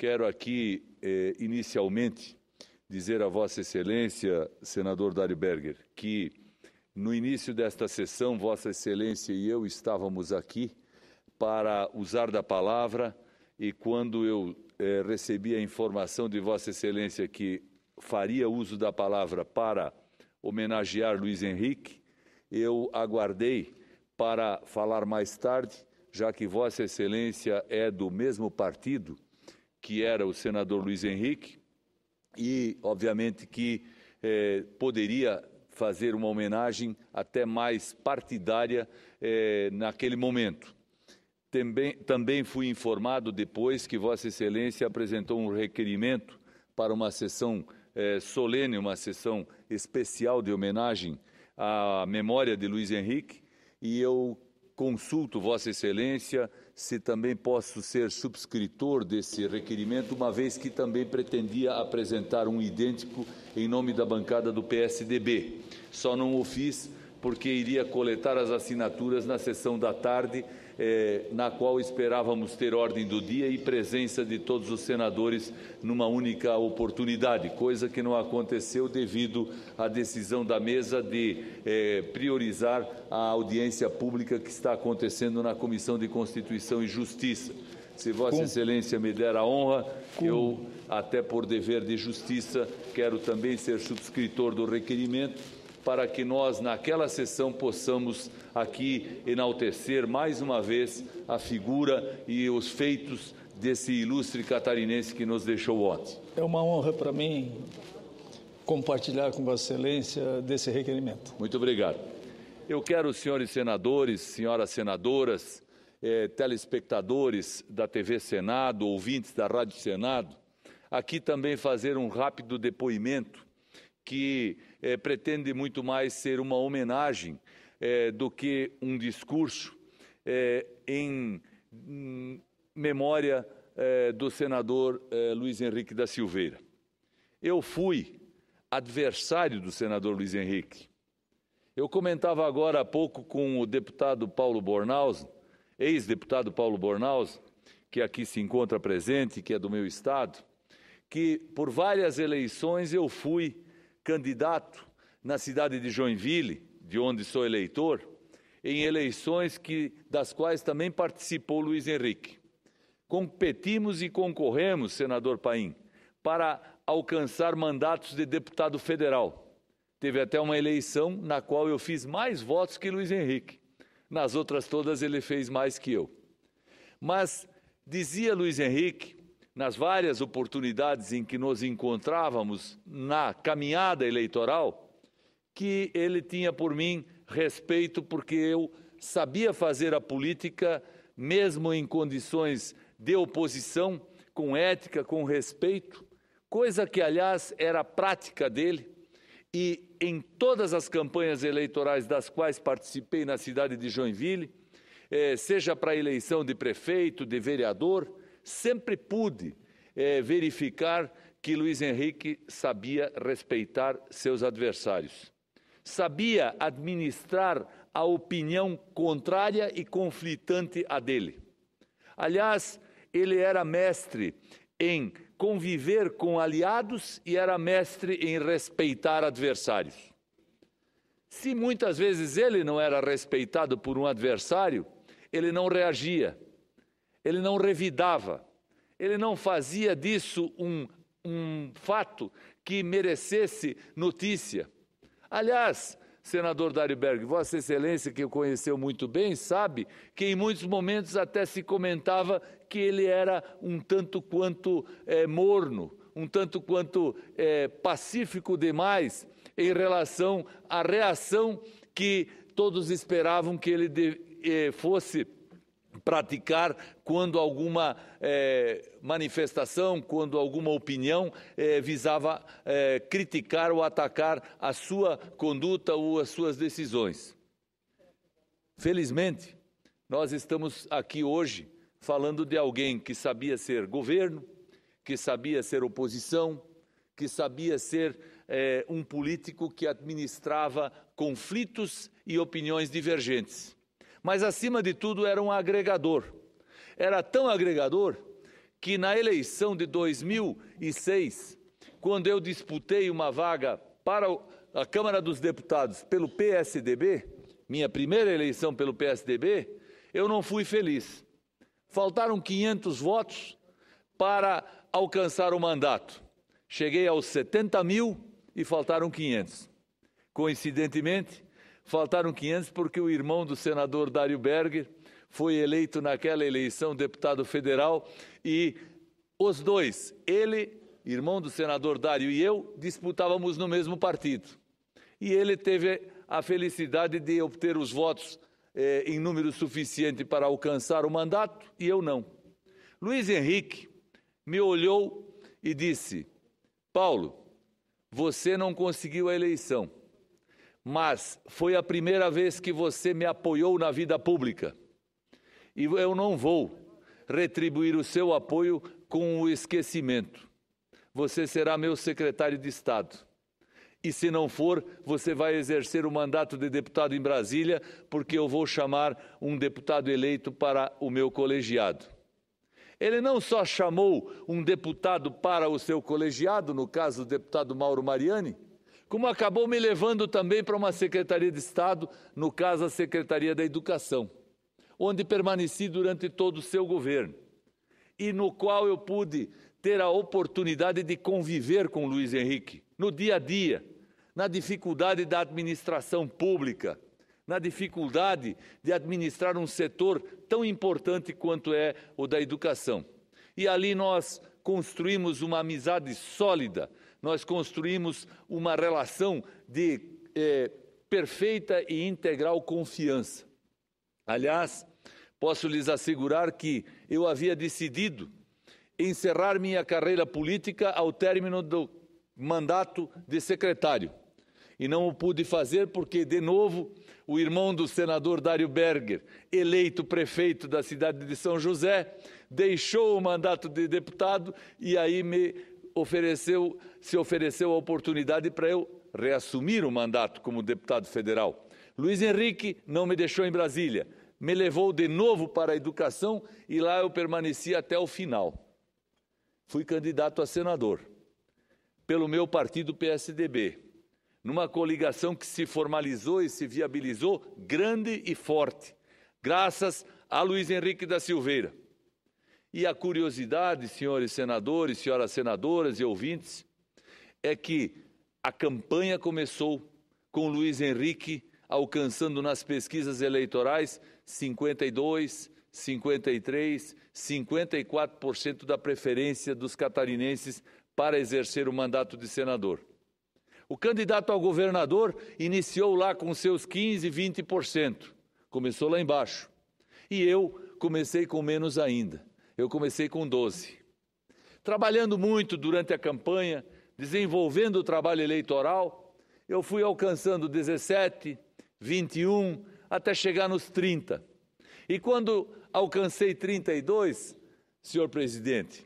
Quero aqui, eh, inicialmente, dizer a Vossa Excelência, senador Dariberger, que no início desta sessão, Vossa Excelência e eu estávamos aqui para usar da palavra e quando eu eh, recebi a informação de Vossa Excelência que faria uso da palavra para homenagear Luiz Henrique, eu aguardei para falar mais tarde, já que Vossa Excelência é do mesmo partido que era o senador Luiz Henrique, e obviamente que eh, poderia fazer uma homenagem até mais partidária eh, naquele momento. Também, também fui informado depois que Vossa Excelência apresentou um requerimento para uma sessão eh, solene, uma sessão especial de homenagem à memória de Luiz Henrique, e eu Consulto Vossa Excelência se também posso ser subscritor desse requerimento, uma vez que também pretendia apresentar um idêntico em nome da bancada do PSDB. Só não o fiz porque iria coletar as assinaturas na sessão da tarde é, na qual esperávamos ter ordem do dia e presença de todos os senadores numa única oportunidade, coisa que não aconteceu devido à decisão da mesa de é, priorizar a audiência pública que está acontecendo na Comissão de Constituição e Justiça. Se Vossa Com... Excelência me der a honra, Com... eu, até por dever de justiça, quero também ser subscritor do requerimento para que nós, naquela sessão, possamos aqui enaltecer mais uma vez a figura e os feitos desse ilustre catarinense que nos deixou ontem. É uma honra para mim compartilhar com Vossa Excelência desse requerimento. Muito obrigado. Eu quero, senhores senadores, senhoras senadoras, eh, telespectadores da TV Senado, ouvintes da Rádio Senado, aqui também fazer um rápido depoimento que é, pretende muito mais ser uma homenagem é, do que um discurso é, em, hum, memória do senador Luiz Henrique da Silveira. Eu fui adversário do senador Luiz Henrique. Eu comentava agora há pouco com o deputado Paulo Bornaus, ex-deputado Paulo Bornaus, que aqui se encontra presente, que é do meu estado, que por várias eleições eu fui candidato na cidade de Joinville, de onde sou eleitor, em eleições que, das quais também participou Luiz Henrique. Competimos e concorremos, senador Paim, para alcançar mandatos de deputado federal. Teve até uma eleição na qual eu fiz mais votos que Luiz Henrique. Nas outras todas ele fez mais que eu. Mas dizia Luiz Henrique nas várias oportunidades em que nos encontrávamos na caminhada eleitoral, que ele tinha por mim respeito porque eu sabia fazer a política mesmo em condições de oposição, com ética, com respeito, coisa que aliás era prática dele. E em todas as campanhas eleitorais das quais participei na cidade de Joinville, eh, seja para eleição de prefeito, de vereador, sempre pude é, verificar que Luiz Henrique sabia respeitar seus adversários, sabia administrar a opinião contrária e conflitante à dele. Aliás, ele era mestre em conviver com aliados e era mestre em respeitar adversários. Se muitas vezes ele não era respeitado por um adversário, ele não reagia ele não revidava, ele não fazia disso um, um fato que merecesse notícia. Aliás, senador Dariberg, Vossa Excelência, que o conheceu muito bem, sabe que em muitos momentos até se comentava que ele era um tanto quanto é, morno, um tanto quanto é, pacífico demais em relação à reação que todos esperavam que ele de, eh, fosse praticar quando alguma é, manifestação, quando alguma opinião é, visava é, criticar ou atacar a sua conduta ou as suas decisões. Felizmente, nós estamos aqui hoje falando de alguém que sabia ser governo, que sabia ser oposição, que sabia ser é, um político que administrava conflitos e opiniões divergentes. Mas, acima de tudo, era um agregador, era tão agregador que na eleição de 2006, quando eu disputei uma vaga para a Câmara dos Deputados pelo PSDB, minha primeira eleição pelo PSDB, eu não fui feliz. Faltaram 500 votos para alcançar o mandato. Cheguei aos 70 mil e faltaram 500. Coincidentemente, faltaram 500 porque o irmão do senador Dário Berger foi eleito naquela eleição deputado federal e os dois, ele, irmão do senador Dário e eu, disputávamos no mesmo partido. E ele teve a felicidade de obter os votos eh, em número suficiente para alcançar o mandato e eu não. Luiz Henrique me olhou e disse: Paulo, você não conseguiu a eleição, mas foi a primeira vez que você me apoiou na vida pública e eu não vou retribuir o seu apoio com o esquecimento. Você será meu secretário de Estado. E se não for, você vai exercer o mandato de deputado em Brasília, porque eu vou chamar um deputado eleito para o meu colegiado. Ele não só chamou um deputado para o seu colegiado, no caso o deputado Mauro Mariani, como acabou me levando também para uma secretaria de Estado, no caso a Secretaria da Educação onde permaneci durante todo o seu governo e no qual eu pude ter a oportunidade de conviver com Luiz Henrique no dia a dia, na dificuldade da administração pública, na dificuldade de administrar um setor tão importante quanto é o da educação. E ali nós construímos uma amizade sólida, nós construímos uma relação de eh, perfeita e integral confiança. Aliás, Posso lhes assegurar que eu havia decidido encerrar minha carreira política ao término do mandato de secretário. E não o pude fazer porque, de novo, o irmão do senador Dário Berger, eleito prefeito da cidade de São José, deixou o mandato de deputado e aí me ofereceu, se ofereceu a oportunidade para eu reassumir o mandato como deputado federal. Luiz Henrique não me deixou em Brasília me levou de novo para a educação e lá eu permaneci até o final. Fui candidato a senador pelo meu partido PSDB, numa coligação que se formalizou e se viabilizou grande e forte, graças a Luiz Henrique da Silveira. E a curiosidade, senhores senadores, senhoras senadoras e ouvintes, é que a campanha começou com Luiz Henrique alcançando nas pesquisas eleitorais 52, 53, 54% da preferência dos catarinenses para exercer o mandato de senador. O candidato ao governador iniciou lá com seus 15, 20%. Começou lá embaixo. E eu comecei com menos ainda. Eu comecei com 12. Trabalhando muito durante a campanha, desenvolvendo o trabalho eleitoral, eu fui alcançando 17, 21, até chegar nos 30. E quando alcancei 32, senhor presidente,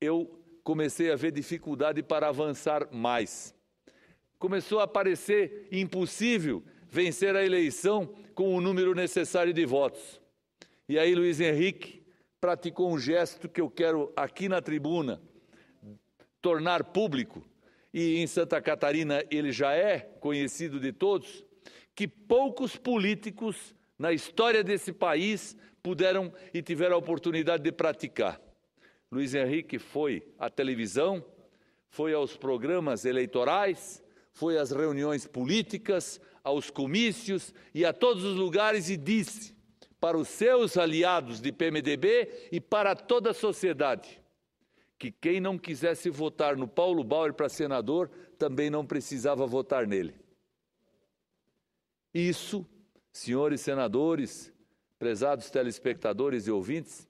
eu comecei a ver dificuldade para avançar mais. Começou a parecer impossível vencer a eleição com o número necessário de votos. E aí Luiz Henrique praticou um gesto que eu quero aqui na tribuna tornar público, e em Santa Catarina ele já é conhecido de todos, que poucos políticos na história desse país puderam e tiveram a oportunidade de praticar. Luiz Henrique foi à televisão, foi aos programas eleitorais, foi às reuniões políticas, aos comícios e a todos os lugares e disse para os seus aliados de PMDB e para toda a sociedade que quem não quisesse votar no Paulo Bauer para senador também não precisava votar nele. Isso, senhores senadores, prezados telespectadores e ouvintes,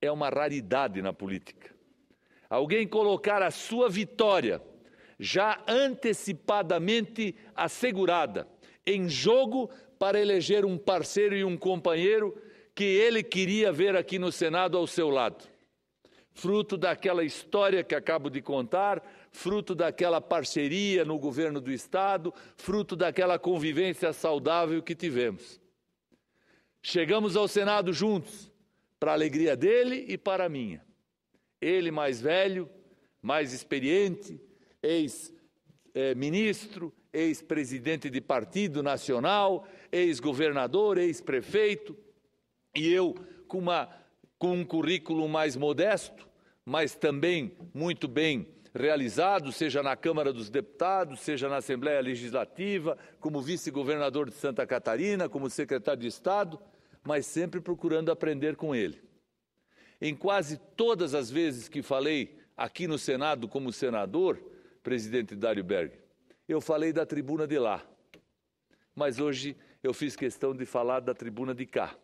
é uma raridade na política. Alguém colocar a sua vitória já antecipadamente assegurada em jogo para eleger um parceiro e um companheiro que ele queria ver aqui no Senado ao seu lado. Fruto daquela história que acabo de contar, fruto daquela parceria no governo do Estado, fruto daquela convivência saudável que tivemos. Chegamos ao Senado juntos, para a alegria dele e para a minha. Ele mais velho, mais experiente, ex-ministro, ex-presidente de partido nacional, ex-governador, ex-prefeito, e eu com, uma, com um currículo mais modesto, mas também muito bem realizado, seja na Câmara dos Deputados, seja na Assembleia Legislativa, como vice-governador de Santa Catarina, como secretário de Estado, mas sempre procurando aprender com ele. Em quase todas as vezes que falei aqui no Senado como senador, presidente Dário Berg, eu falei da tribuna de lá. Mas hoje eu fiz questão de falar da tribuna de cá,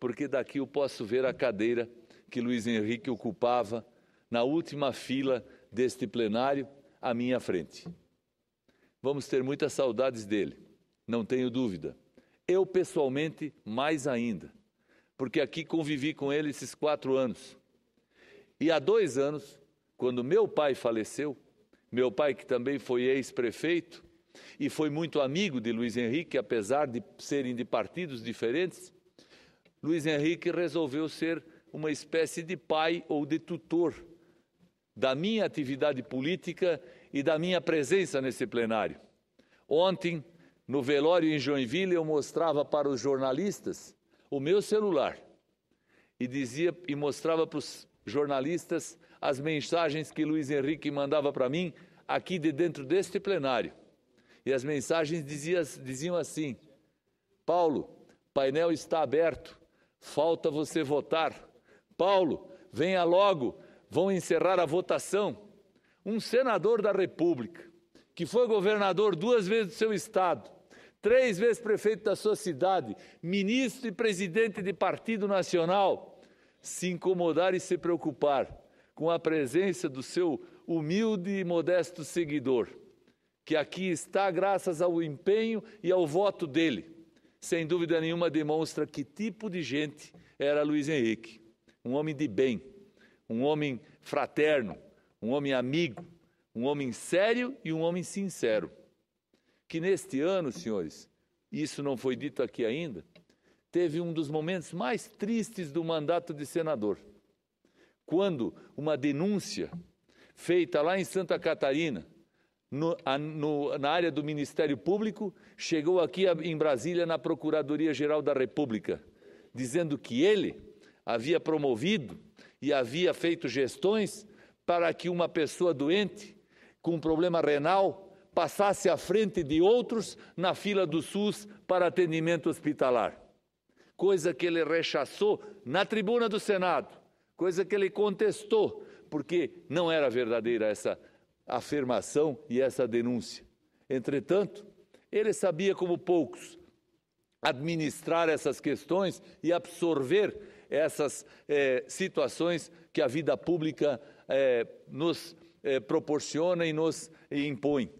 porque daqui eu posso ver a cadeira que Luiz Henrique ocupava na última fila deste plenário à minha frente. Vamos ter muitas saudades dele, não tenho dúvida. Eu, pessoalmente, mais ainda, porque aqui convivi com ele esses quatro anos. E há dois anos, quando meu pai faleceu, meu pai, que também foi ex-prefeito e foi muito amigo de Luiz Henrique, apesar de serem de partidos diferentes, Luiz Henrique resolveu ser uma espécie de pai ou de tutor da minha atividade política e da minha presença nesse plenário. Ontem, no velório em Joinville, eu mostrava para os jornalistas o meu celular e dizia e mostrava para os jornalistas as mensagens que Luiz Henrique mandava para mim aqui de dentro deste plenário. E as mensagens diziam assim: Paulo, painel está aberto, falta você votar. Paulo, venha logo, vão encerrar a votação, um senador da República, que foi governador duas vezes do seu estado, três vezes prefeito da sua cidade, ministro e presidente de partido nacional, se incomodar e se preocupar com a presença do seu humilde e modesto seguidor, que aqui está graças ao empenho e ao voto dele. Sem dúvida nenhuma demonstra que tipo de gente era Luiz Henrique, um homem de bem um homem fraterno, um homem amigo, um homem sério e um homem sincero. Que neste ano, senhores, isso não foi dito aqui ainda, teve um dos momentos mais tristes do mandato de senador, quando uma denúncia feita lá em Santa Catarina, no, a, no, na área do Ministério Público, chegou aqui a, em Brasília na Procuradoria-Geral da República, dizendo que ele havia promovido e havia feito gestões para que uma pessoa doente, com um problema renal, passasse à frente de outros na fila do SUS para atendimento hospitalar. Coisa que ele rechaçou na tribuna do Senado, coisa que ele contestou, porque não era verdadeira essa afirmação e essa denúncia. Entretanto, ele sabia como poucos administrar essas questões e absorver essas é, situações que a vida pública é, nos é, proporciona e nos impõe.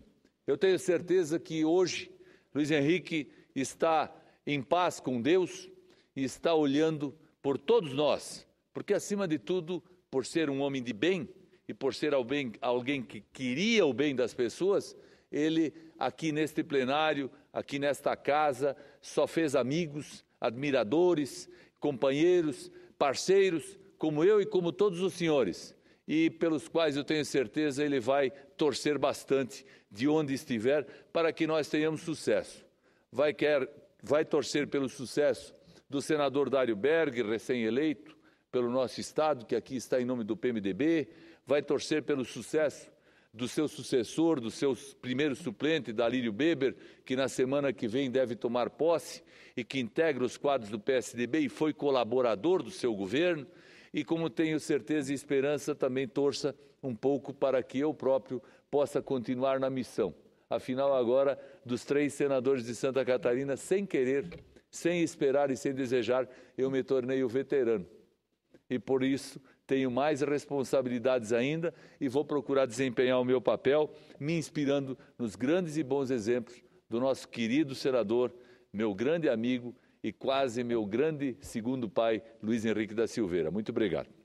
Eu tenho certeza que hoje Luiz Henrique está em paz com Deus e está olhando por todos nós, porque acima de tudo, por ser um homem de bem e por ser alguém, alguém que queria o bem das pessoas, ele aqui neste plenário, aqui nesta casa, só fez amigos, admiradores companheiros, parceiros, como eu e como todos os senhores, e pelos quais eu tenho certeza ele vai torcer bastante de onde estiver para que nós tenhamos sucesso. Vai, quer, vai torcer pelo sucesso do senador Dário Berg, recém-eleito, pelo nosso Estado, que aqui está em nome do PMDB, vai torcer pelo sucesso do seu sucessor, do seu primeiro suplente, Dalírio Beber, que na semana que vem deve tomar posse e que integra os quadros do PSDB e foi colaborador do seu governo. E como tenho certeza e esperança, também torça um pouco para que eu próprio possa continuar na missão. Afinal, agora, dos três senadores de Santa Catarina, sem querer, sem esperar e sem desejar, eu me tornei o veterano. E por isso tenho mais responsabilidades ainda e vou procurar desempenhar o meu papel, me inspirando nos grandes e bons exemplos do nosso querido senador, meu grande amigo e quase meu grande segundo pai, Luiz Henrique da Silveira. Muito obrigado.